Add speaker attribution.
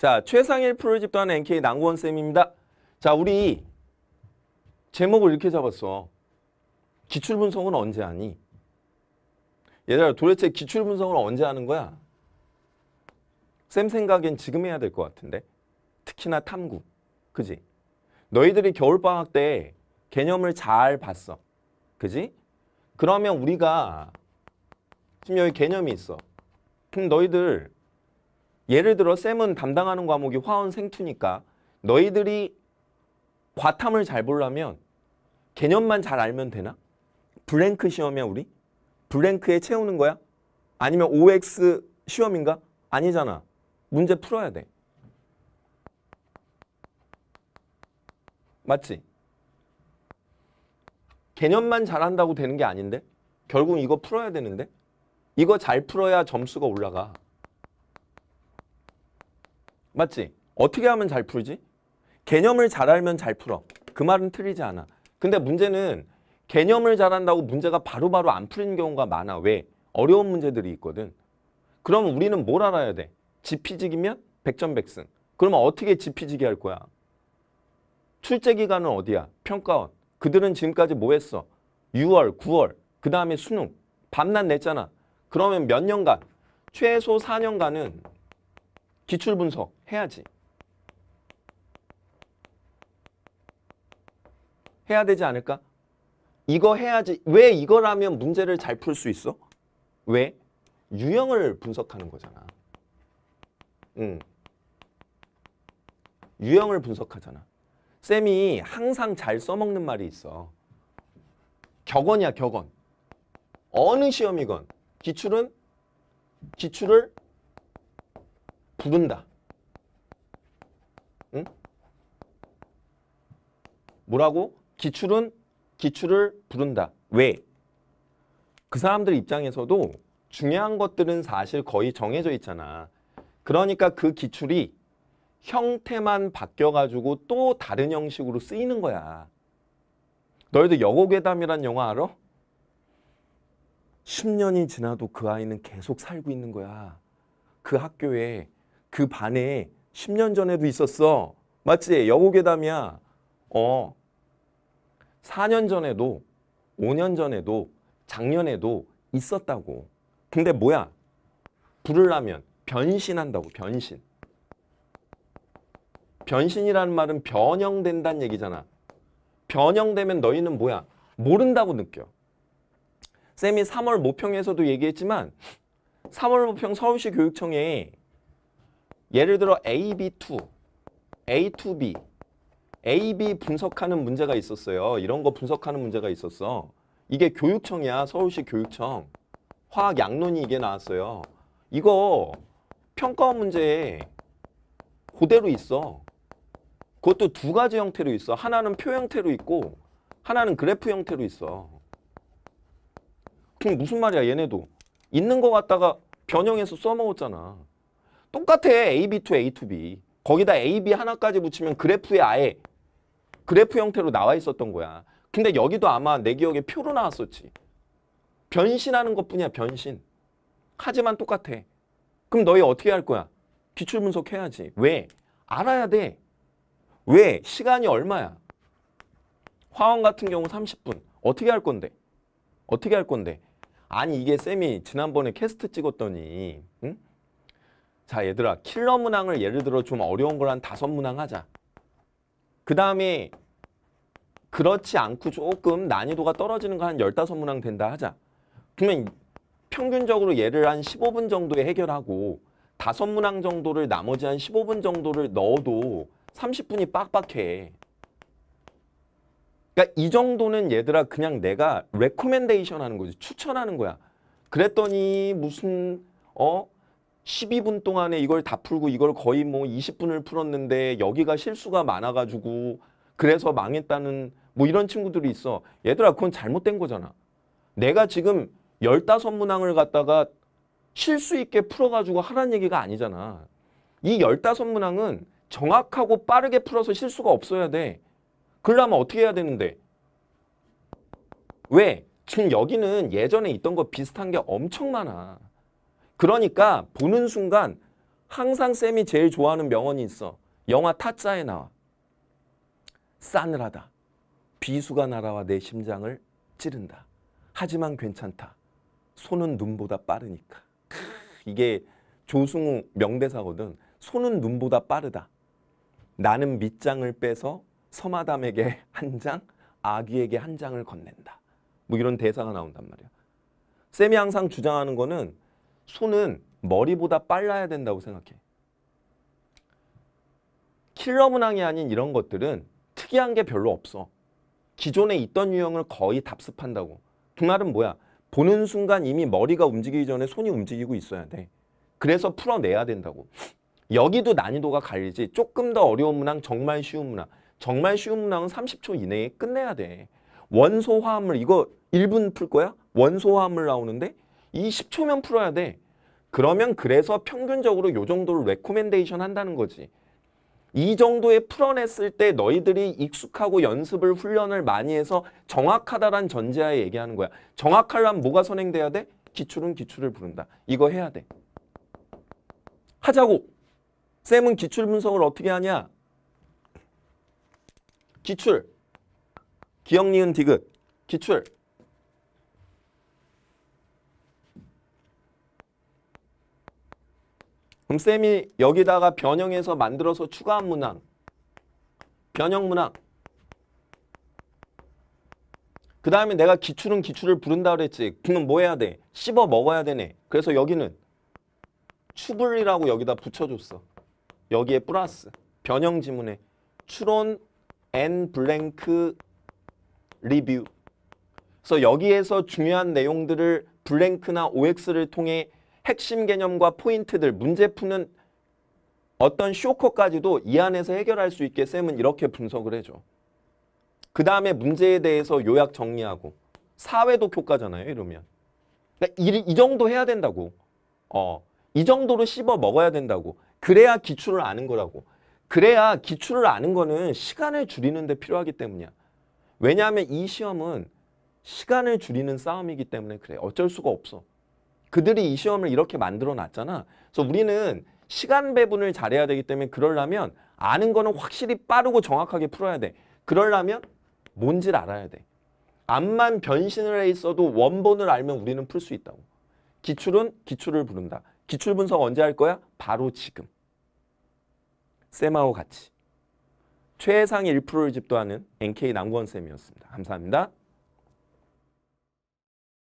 Speaker 1: 자, 최상일 프로집단 NK 낭구원 쌤입니다. 자, 우리 제목을 이렇게 잡았어. 기출 분석은 언제 하니? 얘들아, 도대체 기출 분석을 언제 하는 거야? 쌤 생각엔 지금 해야 될 것 같은데. 특히나 탐구. 그지? 너희들이 겨울방학 때 개념을 잘 봤어. 그지? 그러면 우리가 지금 여기 개념이 있어. 그럼 너희들 예를 들어 쌤은 담당하는 과목이 화원 생투니까 너희들이 과탐을 잘 보려면 개념만 잘 알면 되나? 블랭크 시험이야 우리? 블랭크에 채우는 거야? 아니면 OX 시험인가? 아니잖아. 문제 풀어야 돼. 맞지? 개념만 잘한다고 되는 게 아닌데? 결국 이거 풀어야 되는데? 이거 잘 풀어야 점수가 올라가. 맞지? 어떻게 하면 잘 풀지? 개념을 잘 알면 잘 풀어. 그 말은 틀리지 않아. 근데 문제는 개념을 잘한다고 문제가 바로바로 바로 안 풀리는 경우가 많아. 왜? 어려운 문제들이 있거든. 그럼 우리는 뭘 알아야 돼? 지피지기면 백전백승. 그러면 어떻게 지피지기 할 거야? 출제 기간은 어디야? 평가원. 그들은 지금까지 뭐 했어? 6월, 9월, 그 다음에 수능. 밤낮 냈잖아. 그러면 몇 년간? 최소 4년간은 기출 분석 해야지. 해야 되지 않을까? 이거 해야지. 왜 이거라면 문제를 잘 풀 수 있어? 왜? 유형을 분석하는 거잖아. 응. 유형을 분석하잖아. 쌤이 항상 잘 써먹는 말이 있어. 격언이야, 격언. 어느 시험이건 기출은 기출을 부른다. 응? 뭐라고? 기출은 기출을 부른다. 왜? 그 사람들 입장에서도 중요한 것들은 사실 거의 정해져 있잖아. 그러니까 그 기출이 형태만 바뀌어가지고 또 다른 형식으로 쓰이는 거야. 너희들 여고괴담이란 영화 알아? 10년이 지나도 그 아이는 계속 살고 있는 거야. 그 학교에 그 반에 10년 전에도 있었어. 맞지? 여고괴담이야. 어. 4년 전에도 5년 전에도 작년에도 있었다고. 근데 뭐야? 부르라면 변신한다고 변신. 변신이라는 말은 변형된다는 얘기잖아. 변형되면 너희는 뭐야? 모른다고 느껴. 쌤이 3월 모평에서도 얘기했지만 3월 모평 서울시 교육청에 예를 들어 AB2, A2B, AB 분석하는 문제가 있었어요. 이런 거 분석하는 문제가 있었어. 이게 교육청이야. 서울시 교육청. 화학 양론이 이게 나왔어요. 이거 평가원 문제에 그대로 있어. 그것도 두 가지 형태로 있어. 하나는 표 형태로 있고 하나는 그래프 형태로 있어. 그럼 무슨 말이야 얘네도. 있는 거 갖다가 변형해서 써먹었잖아. 똑같아. AB to A to B. 거기다 AB 하나까지 붙이면 그래프에 아예 그래프 형태로 나와 있었던 거야. 근데 여기도 아마 내 기억에 표로 나왔었지. 변신하는 것뿐이야, 변신. 하지만 똑같아. 그럼 너희 어떻게 할 거야? 기출 분석해야지. 왜? 알아야 돼. 왜? 시간이 얼마야? 화원 같은 경우 30분. 어떻게 할 건데? 어떻게 할 건데? 아니 이게 쌤이 지난번에 캐스트 찍었더니 응? 자 얘들아 킬러 문항을 예를 들어 좀 어려운 걸 한 다섯 문항 하자. 그 다음에 그렇지 않고 조금 난이도가 떨어지는 거 한 열다섯 문항 된다 하자. 그러면 평균적으로 얘를 한 15분 정도에 해결하고 다섯 문항 정도를 나머지 한 15분 정도를 넣어도 30분이 빡빡해. 그러니까 이 정도는 얘들아 그냥 내가 레코멘데이션 하는 거지. 추천하는 거야. 그랬더니 무슨 어 12분 동안에 이걸 다 풀고 이걸 거의 뭐 20분을 풀었는데 여기가 실수가 많아가지고 그래서 망했다는 뭐 이런 친구들이 있어. 얘들아 그건 잘못된 거잖아. 내가 지금 15문항을 갖다가 실수 있게 풀어가지고 하라는 얘기가 아니잖아. 이 15문항은 정확하고 빠르게 풀어서 실수가 없어야 돼. 그러려면 어떻게 해야 되는데? 왜? 지금 여기는 예전에 있던 거 비슷한 게 엄청 많아. 그러니까 보는 순간 항상 쌤이 제일 좋아하는 명언이 있어. 영화 타짜에 나와. 싸늘하다. 비수가 날아와 내 심장을 찌른다. 하지만 괜찮다. 손은 눈보다 빠르니까. 크, 이게 조승우 명대사거든. 손은 눈보다 빠르다. 나는 밑장을 빼서 서마담에게 한 장, 아귀에게 한 장을 건넨다. 뭐 이런 대사가 나온단 말이야. 쌤이 항상 주장하는 거는 손은 머리보다 빨라야 된다고 생각해. 킬러 문항이 아닌 이런 것들은 특이한 게 별로 없어. 기존에 있던 유형을 거의 답습한다고. 그 말은 뭐야? 보는 순간 이미 머리가 움직이기 전에 손이 움직이고 있어야 돼. 그래서 풀어내야 된다고. 여기도 난이도가 갈리지. 조금 더 어려운 문항, 정말 쉬운 문항. 정말 쉬운 문항은 30초 이내에 끝내야 돼. 원소 화합물 이거 1분 풀 거야? 원소 화합물 나오는데 20초면 풀어야 돼. 그러면 그래서 평균적으로 요 정도를 레코멘데이션 한다는 거지. 이 정도에 풀어냈을 때 너희들이 익숙하고 연습을 훈련을 많이 해서 정확하다란 전제하에 얘기하는 거야. 정확하려면 뭐가 선행돼야 돼? 기출은 기출을 부른다. 이거 해야 돼. 하자고. 쌤은 기출 분석을 어떻게 하냐? 기출. 기억 니은 디귿. 기출. 그럼 쌤이 여기다가 변형해서 만들어서 추가한 문항. 변형 문항. 그 다음에 내가 기출은 기출을 부른다 그랬지. 그럼 뭐 해야 돼? 씹어 먹어야 되네. 그래서 여기는 추불이라고 여기다 붙여줬어. 여기에 플러스 변형 지문에 추론 n 블랭크 리뷰. 그래서 여기에서 중요한 내용들을 블랭크나 OX를 통해 핵심 개념과 포인트들, 문제 푸는 어떤 쇼커까지도 이 안에서 해결할 수 있게 쌤은 이렇게 분석을 해줘. 그 다음에 문제에 대해서 요약 정리하고 사회도 교과잖아요 이러면. 그러니까 이, 이 정도 해야 된다고. 어, 이 정도로 씹어 먹어야 된다고. 그래야 기출을 아는 거라고. 그래야 기출을 아는 거는 시간을 줄이는 데 필요하기 때문이야. 왜냐하면 이 시험은 시간을 줄이는 싸움이기 때문에 그래. 어쩔 수가 없어. 그들이 이 시험을 이렇게 만들어 놨잖아. 그래서 우리는 시간 배분을 잘해야 되기 때문에 그럴라면 아는 거는 확실히 빠르고 정확하게 풀어야 돼. 그럴라면 뭔지를 알아야 돼. 암만 변신을 해 있어도 원본을 알면 우리는 풀 수 있다고. 기출은 기출을 부른다. 기출 분석 언제 할 거야? 바로 지금. 쌤하고 같이. 최상 1%를 집도하는 NK 남구원 쌤이었습니다. 감사합니다.